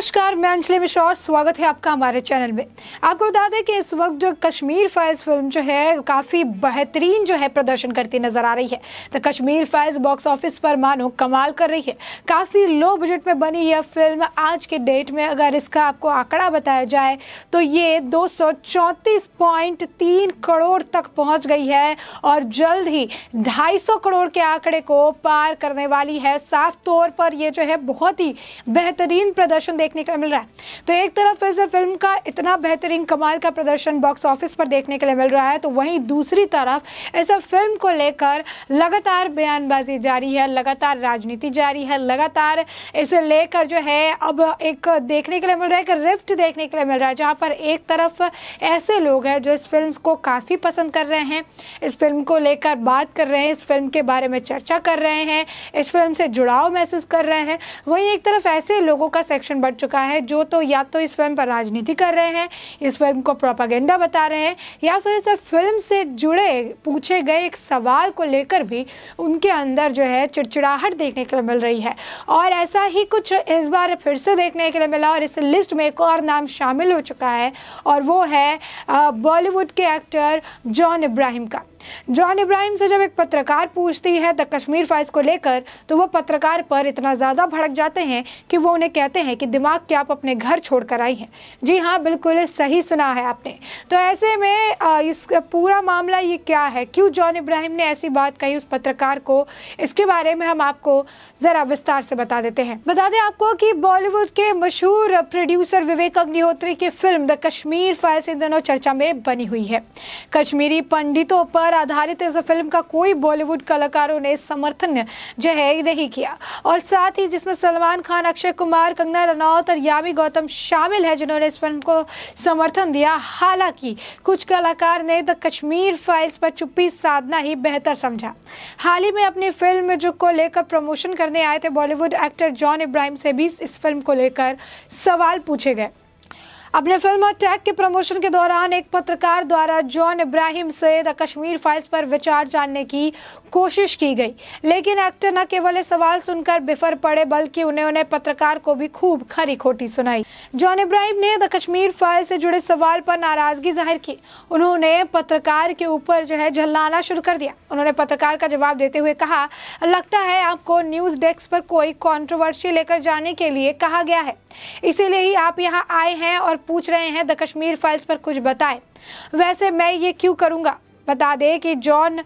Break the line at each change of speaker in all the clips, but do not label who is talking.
नमस्कार मैं अंजलि मिश्रा और स्वागत है आपका हमारे चैनल में आपको बता दें कि इस वक्त जो कश्मीर फाइल्स फिल्म जो है काफ़ी बेहतरीन जो है प्रदर्शन करती नज़र आ रही है तो कश्मीर फाइल्स बॉक्स ऑफिस पर मानो कमाल कर रही है काफ़ी लो बजट में बनी यह फिल्म आज के डेट में अगर इसका आपको आंकड़ा बताया जाए तो ये दो करोड़ तक पहुंच गई है और जल्द ही ढाई करोड़ के आंकड़े को पार करने वाली है साफ तौर पर यह जो है बहुत ही बेहतरीन प्रदर्शन देख देखने के लिए मिल रहा है तो एक तरफ इस फिल्म का इतना बेहतरीन कमाल का प्रदर्शन बॉक्स ऑफिस पर देखने के लिए मिल रहा है तो वहीं दूसरी तरफ इस फिल्म को लेकर लगातार बयानबाजी जारी है लगातार राजनीति जारी है लगातार इसे लेकर जो है अब एक देखने के लिए मिल रहा है एक रिफ्ट देखने के लिए मिल रहा है जहाँ पर एक तरफ ऐसे लोग हैं जो इस फिल्म को काफ़ी पसंद कर रहे हैं इस फिल्म को लेकर बात कर रहे हैं इस फिल्म के बारे में चर्चा कर रहे हैं इस फिल्म से जुड़ाव महसूस कर रहे हैं वहीं एक तरफ ऐसे लोगों का सेक्शन बढ़ चुका है जो तो या तो इस फिल्म पर राजनीति कर रहे हैं इस फिल्म को प्रोपागेंडा बता रहे हैं या फिर इस फिल्म से जुड़े पूछे गए एक सवाल को लेकर भी उनके अंदर जो है चिड़चिड़ाहट देखने के लिए मिल रही है और ऐसा ही कुछ इस बार फिर से देखने के लिए मिला और इस लिस्ट में एक और नाम शामिल हो चुका है और वो है बॉलीवुड के एक्टर जॉन इब्राहिम का जॉन इब्राहिम से जब एक पत्रकार पूछती है द कश्मीर फाइल्स को लेकर तो वो पत्रकार पर इतना ज़्यादा भड़क जाते हैं कि वो उन्हें कहते हैं कि दिमाग क्या आप अपने घर छोड़ कर आई हैं जी हाँ बिल्कुल सही सुना है आपने तो ऐसे में इस पूरा मामला ये क्या है क्यों जॉन इब्राहिम ने ऐसी बात कही उस पत्रकार को इसके बारे में हम आपको ज़रा विस्तार से बता देते हैं बता दें आपको कि बॉलीवुड के मशहूर प्रोड्यूसर विवेक अग्निहोत्री की फिल्म द कश्मीर फाइल्स इन दोनों चर्चा में बनी हुई है कश्मीरी पंडितों पर पर आधारित इस फिल्म का कोई बॉलीवुड कलाकारों ने समर्थन जो है नहीं किया और साथ ही जिसमें सलमान खान अक्षय कुमार कंगना रनौत और यामी गौतम शामिल है जिन्होंने इस फिल्म को समर्थन दिया हालांकि कुछ कलाकार ने द कश्मीर फाइल्स पर चुप्पी साधना ही बेहतर समझा हाल ही में अपनी फिल्म जो को लेकर प्रमोशन करने आए थे बॉलीवुड एक्टर जॉन इब्राहिम से भी इस फिल्म को लेकर सवाल पूछे गए अपने फिल्म टैग के प्रमोशन के दौरान एक पत्रकार द्वारा जॉन इब्राहिम से द कश्मीर फाइल्स पर विचार जानने की कोशिश की गई लेकिन एक्टर न केवल सवाल सुनकर बिफर पड़े बल्कि उन्हें उन्हें पत्रकार को भी खूब खरी खोटी सुनाई जॉन इब्राहिम ने द कश्मीर फाइल से जुड़े सवाल पर नाराजगी जाहिर की उन्होंने पत्रकार के ऊपर जो है झल्लाना शुरू कर दिया उन्होंने पत्रकार का जवाब देते हुए कहा लगता है आपको न्यूज डेस्क पर कोई कॉन्ट्रोवर्सी लेकर जाने के लिए कहा गया है इसीलिए ही आप यहाँ आए हैं और पूछ रहे हैं द कश्मीर फाइल्स पर कुछ बताएं वैसे मैं ये क्यों करूंगा बता दें कि जॉन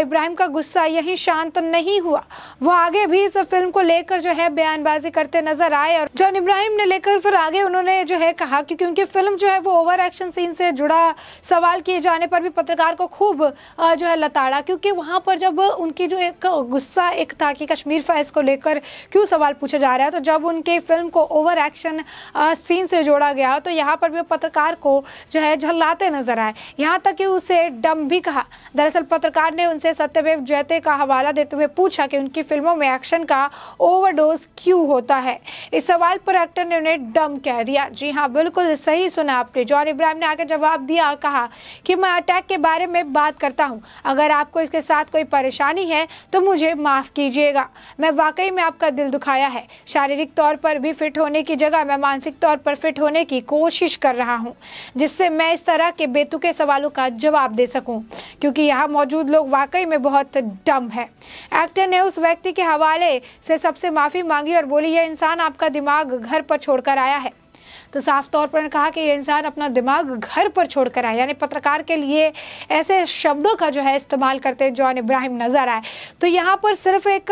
इब्राहिम का गुस्सा यहीं शांत नहीं हुआ वो आगे भी इस फिल्म को लेकर जो है बयानबाजी करते नजर आए और जॉन इब्राहिम ने लेकर फिर आगे उन्होंने जो है कहा क्योंकि उनकी फिल्म जो है वो ओवर एक्शन सीन से जुड़ा सवाल किए जाने पर भी पत्रकार को खूब जो है लताड़ा क्योंकि वहां पर जब उनकी जो एक गुस्सा एक था कि कश्मीर फाइल्स को लेकर क्यों सवाल पूछा जा रहा है तो जब उनके फिल्म को ओवर एक्शन सीन से जोड़ा गया तो यहाँ पर भी पत्रकार को जो है झल्लाते नजर आए यहाँ तक कि उसे डम भी भी कहा दरअसल पत्रकार ने उनसे सत्यदेव जयते का हवाला देते हुए पूछा कि उनकी फिल्मों में एक्शन का ओवरडोज क्यों होता है इस सवाल पर एक्टर ने उन्हें डम कह दिया जी हाँ बिल्कुल सही सुना आपने जॉन इब्राहिम ने आगे जवाब दिया और कहा कि मैं अटैक के बारे में बात करता हूँ अगर आपको इसके साथ कोई परेशानी है तो मुझे माफ़ कीजिएगा मैं वाकई में आपका दिल दुखाया है शारीरिक तौर पर भी फिट होने की जगह मैं मानसिक तौर पर फिट होने की कोशिश कर रहा हूँ जिससे मैं इस तरह के बेतुके सवालों का जवाब दे सकूँ क्योंकि यहाँ मौजूद लोग वाकई में बहुत डम है एक्टर ने उस व्यक्ति के हवाले से सबसे माफ़ी मांगी और बोली यह इंसान आपका दिमाग घर पर छोड़कर आया है तो साफ तौर पर कहा कि ये इंसान अपना दिमाग घर पर छोड़कर आए यानी पत्रकार के लिए ऐसे शब्दों का जो है इस्तेमाल करते जॉन इब्राहिम नज़र आए तो यहाँ पर सिर्फ एक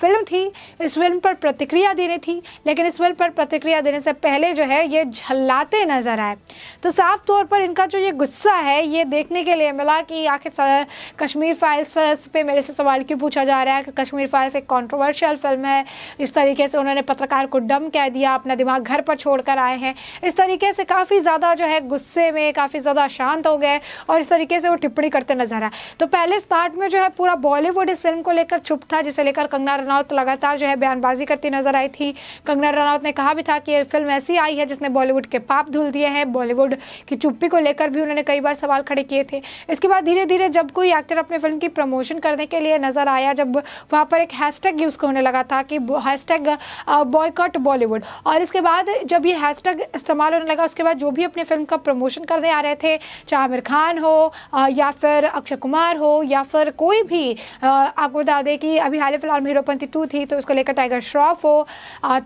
फिल्म थी इस फिल्म पर प्रतिक्रिया देनी थी लेकिन इस फिल्म पर प्रतिक्रिया देने से पहले जो है ये झल्लाते नज़र आए तो साफ तौर पर इनका जो ये गुस्सा है ये देखने के लिए मिला कि आखिर कश्मीर फाइल्स पे मेरे से सवाल क्यों पूछा जा रहा है कि कश्मीर फाइल्स एक कॉन्ट्रोवर्शियल फिल्म है इस तरीके से उन्होंने पत्रकार को डम कह दिया अपना दिमाग घर पर छोड़कर आए हैं इस तरीके से काफ़ी ज़्यादा जो है गुस्से में काफ़ी ज़्यादा शांत हो गए और इस तरीके से वो टिप्पणी करते नजर आए तो पहले स्टार्ट में जो है पूरा बॉलीवुड इस फिल्म को लेकर चुप था जिसे लेकर कंगना रनौत लगातार जो है बयानबाजी करती नजर आई थी कंगना रनौत ने कहा भी था कि ये फिल्म ऐसी आई है जिसने बॉलीवुड के पाप धुल दिए हैं बॉलीवुड की चुप्पी को लेकर भी उन्होंने कई बार सवाल खड़े किए थे इसके बाद धीरे धीरे जब कोई एक्टर अपने फिल्म की प्रमोशन करने के लिए नजर आया जब वहाँ पर एक हैशटैग यूज़ होने लगा था कि हैशटैग बॉयकॉट बॉलीवुड और इसके बाद जब ये हैशटैग इस्तेमाल होने लगा उसके बाद जो भी अपने फिल्म का प्रमोशन करने आ रहे थे चाहे आमिर खान हो या फिर अक्षय कुमार हो या फिर कोई भी आपको बता दें कि अभी हाल ही फिलहाल में हीरोपंथी टू थी तो उसको लेकर टाइगर श्रॉफ हो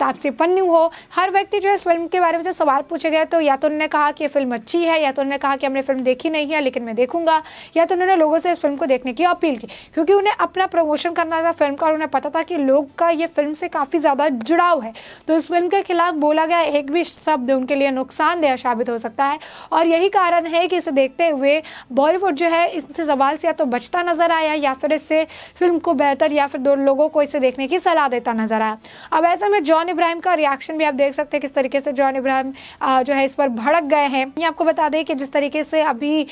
तापसी पन्नू हो हर व्यक्ति जो इस फिल्म के बारे में जो सवाल पूछे गए तो या तो उन्होंने कहा कि ये फिल्म अच्छी है या तो उन्होंने कहा कि हमने फिल्म देखी नहीं है लेकिन मैं देखूंगा या तो उन्होंने लोगों से इस फिल्म को देखने की अपील की क्योंकि उन्हें अपना प्रमोशन करना था फिल्म का और उन्हें पता था कि लोग का ये फिल्म से काफ़ी ज़्यादा जुड़ाव है तो इस फिल्म के खिलाफ बोला गया एक भी शब्द उनके लिए नुकसानदेह साबित हो सकता है और यही कारण है कि इसे देखते हुए बॉलीवुड जो है इससे सवाल से या तो बचता नजर आया या फिर इससे फिल्म को बेहतर या फिर दो लोगों को इसे देखने की सलाह देता नजर आया अब ऐसे में जॉन इब्राहिम का रिएक्शन भी आप देख सकते हैं किस तरीके से जॉन इब्राहिम जो है इस पर भड़क गए हैं ये आपको बता दें कि जिस तरीके से अभी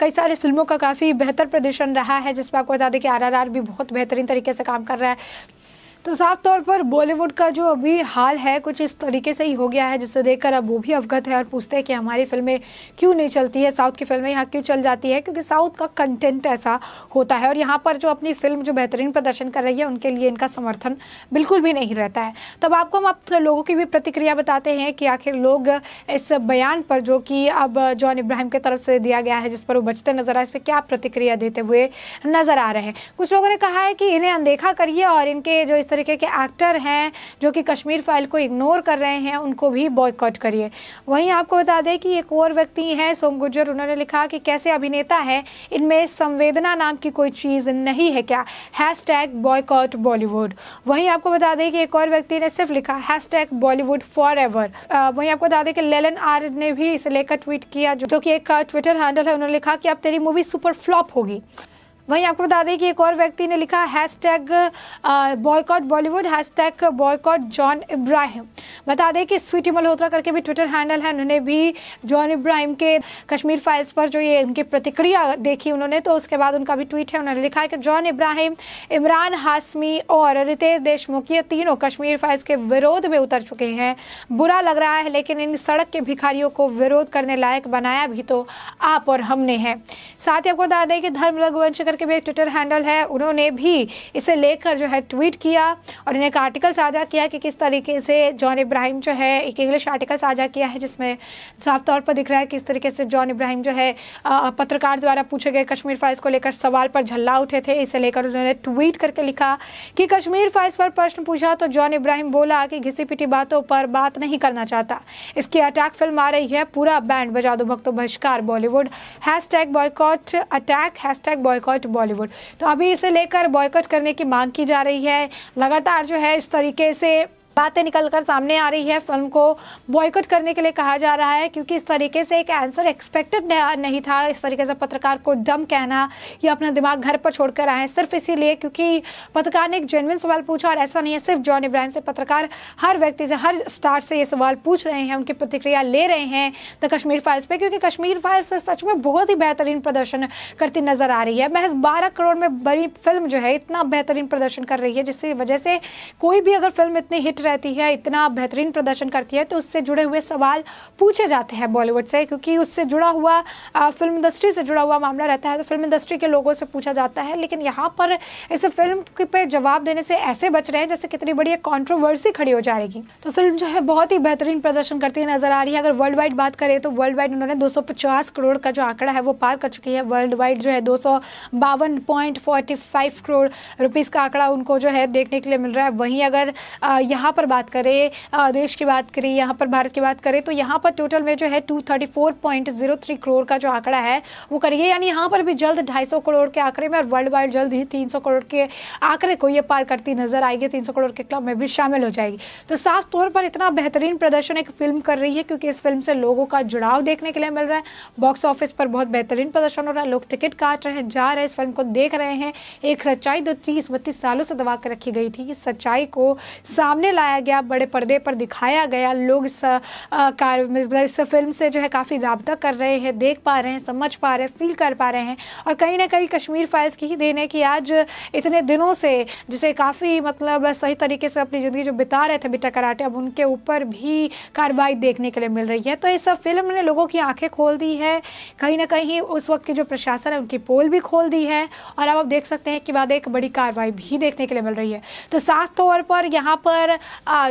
कई सारी फिल्मों का काफ़ी बेहतर प्रदर्शन रहा है जिसमें आपको बता दें कि आर भी बहुत बेहतरीन तरीके से काम कर रहा है तो साफ तौर पर बॉलीवुड का जो अभी हाल है कुछ इस तरीके से ही हो गया है जिसे देखकर अब वो भी अवगत है और पूछते हैं कि हमारी फिल्में क्यों नहीं चलती है साउथ की फिल्में यहाँ क्यों चल जाती है क्योंकि साउथ का कंटेंट ऐसा होता है और यहाँ पर जो अपनी फिल्म जो बेहतरीन प्रदर्शन कर रही है उनके लिए इनका समर्थन बिल्कुल भी नहीं रहता है तब आपको हम आप लोगों की भी प्रतिक्रिया बताते हैं कि आखिर लोग इस बयान पर जो कि अब जॉन इब्राहिम की तरफ से दिया गया है जिस पर वो बचते नजर आए इस पर क्या प्रतिक्रिया देते हुए नजर आ रहे हैं कुछ लोगों ने कहा है कि इन्हें अनदेखा करिए और इनके जो इस तरीके के एक्टर हैं जो कि कश्मीर फाइल को इग्नोर कर रहे हैं उनको भी बॉयकॉट करिए वहीं आपको बता दें कि एक और व्यक्ति हैं सोम गुज्जर उन्होंने लिखा कि कैसे अभिनेता है इनमें संवेदना नाम की कोई चीज़ नहीं है क्या हैश टैग बॉयकॉट बॉलीवुड वहीं आपको बता दें कि एक और व्यक्ति ने सिर्फ लिखा hashtag Bollywood forever वहीं आपको बता दें कि लेलन आर ने भी इसे लेकर ट्वीट किया जो कि एक ट्विटर हैंडल है उन्होंने लिखा कि अब तेरी मूवी सुपर फ्लॉप होगी वहीं आपको बता दें कि एक और व्यक्ति ने लिखा hashtag boycott Bollywood hashtag boycott John Abraham बता दें कि स्वीटी मल्होत्रा करके भी ट्विटर हैंडल है उन्होंने भी जॉन इब्राहिम के कश्मीर फाइल्स पर जो ये उनकी प्रतिक्रिया देखी उन्होंने तो उसके बाद उनका भी ट्वीट है उन्होंने लिखा है कि जॉन इब्राहिम इमरान हाशमी और रितेश देशमुख ये तीनों कश्मीर फाइल्स के विरोध में उतर चुके हैं बुरा लग रहा है लेकिन इन सड़क के भिखारियों को विरोध करने लायक बनाया भी तो आप और हमने हैं साथ ही आपको बता दें कि धर्म रघुवंश के भी एक ट्विटर हैंडल है उन्होंने भी इसे लेकर जो है ट्वीट किया और इन्हें एक आर्टिकल साझा किया कि किस तरीके से जॉन इब्राहिम जो है एक इंग्लिश आर्टिकल साझा किया है जिसमें साफ तौर पर दिख रहा है किस तरीके से जॉन इब्राहिम जो है पत्रकार द्वारा पूछे गए कश्मीर फाइल्स को लेकर सवाल पर झल्ला उठे थे इसे लेकर उन्होंने ट्वीट करके लिखा कि कश्मीर फाइल्स पर प्रश्न पूछा तो जॉन इब्राहिम बोला कि घिसी पिटी बातों पर बात नहीं करना चाहता इसकी अटैक फिल्म आ रही है पूरा बैंड बजा दो भक्तों बहिष्कार Bollywood hashtag boycott attack hashtag boycott Bollywood तो अभी इसे लेकर बॉयकट करने की मांग की जा रही है लगातार जो है इस तरीके से बातें निकलकर सामने आ रही है फिल्म को बॉयकट करने के लिए कहा जा रहा है क्योंकि इस तरीके से एक आंसर एक्सपेक्टेड नहीं था इस तरीके से पत्रकार को दम कहना या अपना दिमाग घर पर छोड़कर आए सिर्फ इसीलिए क्योंकि पत्रकार ने एक जेनविन सवाल पूछा और ऐसा नहीं है सिर्फ जॉन इब्राहिम से पत्रकार हर व्यक्ति से हर स्टार से ये सवाल पूछ रहे हैं उनकी प्रतिक्रिया ले रहे हैं द कश्मीर फाइल्स पर क्योंकि कश्मीर फाइल्स सच में बहुत ही बेहतरीन प्रदर्शन करती नजर आ रही है महज बारह करोड़ में बड़ी फिल्म जो है इतना बेहतरीन प्रदर्शन कर रही है जिसकी वजह से कोई भी अगर फिल्म इतनी हिट फिट रहती है इतना बेहतरीन प्रदर्शन करती है तो उससे जुड़े हुए सवाल पूछे जाते हैं बॉलीवुड से क्योंकि उससे जुड़ा हुआ आ, फिल्म इंडस्ट्री से जुड़ा हुआ मामला रहता है तो फिल्म इंडस्ट्री के लोगों से पूछा जाता है लेकिन यहाँ पर इस फिल्म पर जवाब देने से ऐसे बच रहे हैं जैसे कितनी बड़ी एक कॉन्ट्रोवर्सी खड़ी हो जाएगी तो फिल्म जो है बहुत ही बेहतरीन प्रदर्शन करती है नजर आ रही है अगर वर्ल्ड वाइड बात करें तो वर्ल्ड वाइड उन्होंने दो करोड़ का जो आंकड़ा है वो पार कर चुकी है वर्ल्ड वाइड जो है दो करोड़ रुपीज़ का आंकड़ा उनको जो है देखने के लिए मिल रहा है वहीं अगर यहाँ यहाँ पर बात करें देश की बात करें यहाँ पर भारत की बात करें तो यहाँ पर टोटल में जो है टू करोड़ का जो आंकड़ा है वो करिए यानी यहाँ पर भी जल्द ढाई करोड़ के आंकड़े में और वर्ल्ड वाइड जल्द ही तीन करोड़ के आंकड़े को ये पार करती नजर आएगी तीन करोड़ के क्लब में भी शामिल हो जाएगी तो साफ तौर पर इतना बेहतरीन प्रदर्शन एक फिल्म कर रही है क्योंकि इस फिल्म से लोगों का जुड़ाव देखने के लिए मिल रहा है बॉक्स ऑफिस पर बहुत बेहतरीन प्रदर्शन हो रहा है लोग टिकट काट रहे हैं जा रहे हैं इस फिल्म को देख रहे हैं एक सच्चाई जो तीस बत्तीस सालों से दबा कर रखी गई थी इस सच्चाई को सामने लाया गया बड़े पर्दे पर दिखाया गया लोग इस मतलब इस फिल्म से जो है काफ़ी रबता कर रहे हैं देख पा रहे हैं समझ पा रहे हैं फील कर पा रहे हैं और कहीं ना कहीं कश्मीर फाइल्स की ही देन है कि आज इतने दिनों से जिसे काफ़ी मतलब सही तरीके से अपनी ज़िंदगी जो बिता रहे थे बिटा कराटे अब उनके ऊपर भी कार्रवाई देखने के लिए मिल रही है तो इस फिल्म ने लोगों की आंखें खोल दी है कहीं ना कहीं उस वक्त की जो प्रशासन है उनकी पोल भी खोल दी है और अब आप देख सकते हैं कि बाद एक बड़ी कार्रवाई भी देखने के लिए मिल रही है तो साफ तौर पर यहाँ पर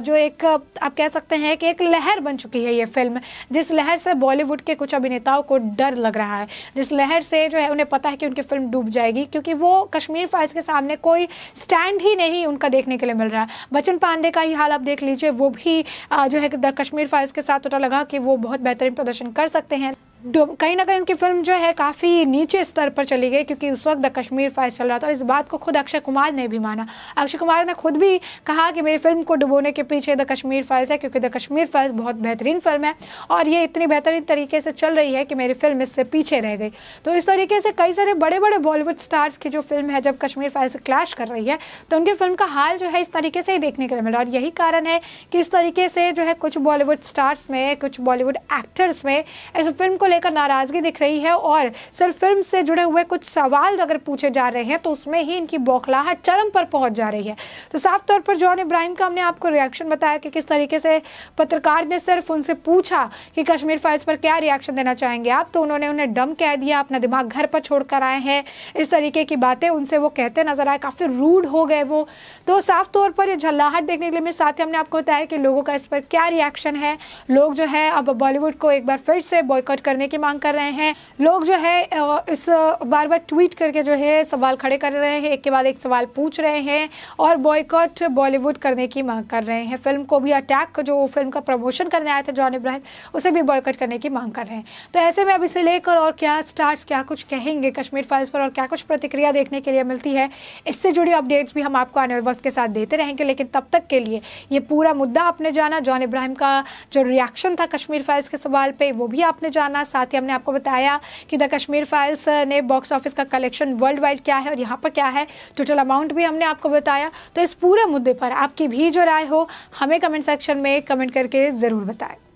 जो एक आप कह सकते हैं कि एक लहर बन चुकी है ये फिल्म जिस लहर से बॉलीवुड के कुछ अभिनेताओं को डर लग रहा है जिस लहर से जो है उन्हें पता है कि उनकी फिल्म डूब जाएगी क्योंकि वो कश्मीर फाइल्स के सामने कोई स्टैंड ही नहीं उनका देखने के लिए मिल रहा है बच्चन पांडे का ही हाल आप देख लीजिए वो भी जो है कश्मीर फाइल्स के साथ पता लगा कि वो बहुत बेहतरीन प्रदर्शन कर सकते हैं कहीं ना कहीं उनकी फिल्म जो है काफ़ी नीचे स्तर पर चली गई क्योंकि उस वक्त द कश्मीर फाइल चल रहा था और इस बात को खुद अक्षय कुमार ने भी माना अक्षय कुमार ने खुद भी कहा कि मेरी फिल्म को डुबोने के पीछे द कश्मीर फाइल्स है क्योंकि द कश्मीर फाइल्स बहुत बेहतरीन फिल्म है और ये इतनी बेहतरीन तरीके से चल रही है कि मेरी फिल्म इससे पीछे रह गई तो इस तरीके से कई सारे बड़े बड़े बॉलीवुड स्टार्स की जो फिल्म है जब कश्मीर फाइल्स क्लैश कर रही है तो उनकी फिल्म का हाल जो है इस तरीके से ही देखने के लिए मिला और यही कारण है कि इस तरीके से जो है कुछ बॉलीवुड स्टार्स में कुछ बॉलीवुड एक्टर्स में इस फिल्म को लेकर नाराज़गी दिख रही है और सिर्फ फिल्म से जुड़े हुए कुछ सवाल अगर पूछे जा रहे हैं तो उसमें ही इनकी बौखलाहट चरम पर पहुंच जा रही है तो साफ तौर पर जॉन इब्राहिम का हमने आपको रिएक्शन बताया कि किस तरीके से पत्रकार ने सिर्फ उनसे पूछा कि कश्मीर फाइल्स पर क्या रिएक्शन देना चाहेंगे आप तो उन्होंने उन्हें डम कह दिया अपना दिमाग घर पर छोड़कर आए हैं इस तरीके की बातें उनसे वो कहते नजर आए काफ़ी रूड हो गए वो तो साफ तौर पर ये झल्लाहट देखने के लिए मेरे साथ ही हमने आपको बताया कि लोगों का इस पर क्या रिएक्शन है लोग जो है अब बॉलीवुड को एक बार फिर से बॉयकॉट करने करने की मांग कर रहे हैं लोग जो है इस बार बार ट्वीट करके जो है सवाल खड़े कर रहे हैं एक के बाद एक सवाल पूछ रहे हैं और बॉयकॉट बॉलीवुड करने की मांग कर रहे हैं फिल्म को भी अटैक जो फिल्म का प्रमोशन करने आया था जॉन इब्राहिम उसे भी बॉयकॉट करने की मांग कर रहे हैं तो ऐसे में अब इसे लेकर और क्या स्टार्स क्या कुछ कहेंगे कश्मीर फाइल्स पर और क्या कुछ प्रतिक्रिया देखने के लिए मिलती है इससे जुड़ी अपडेट्स भी हम आपको आने वाले वक्त के साथ देते रहेंगे लेकिन तब तक के लिए ये पूरा मुद्दा आपने जाना जॉन इब्राहिम का जो रिएक्शन था कश्मीर फाइल्स के सवाल पर वो भी आपने जाना साथ ही हमने आपको बताया कि द कश्मीर फाइल्स ने बॉक्स ऑफिस का कलेक्शन वर्ल्ड वाइड क्या है और यहाँ पर क्या है टोटल अमाउंट भी हमने आपको बताया तो इस पूरे मुद्दे पर आपकी भी जो राय हो हमें कमेंट सेक्शन में कमेंट करके ज़रूर बताएं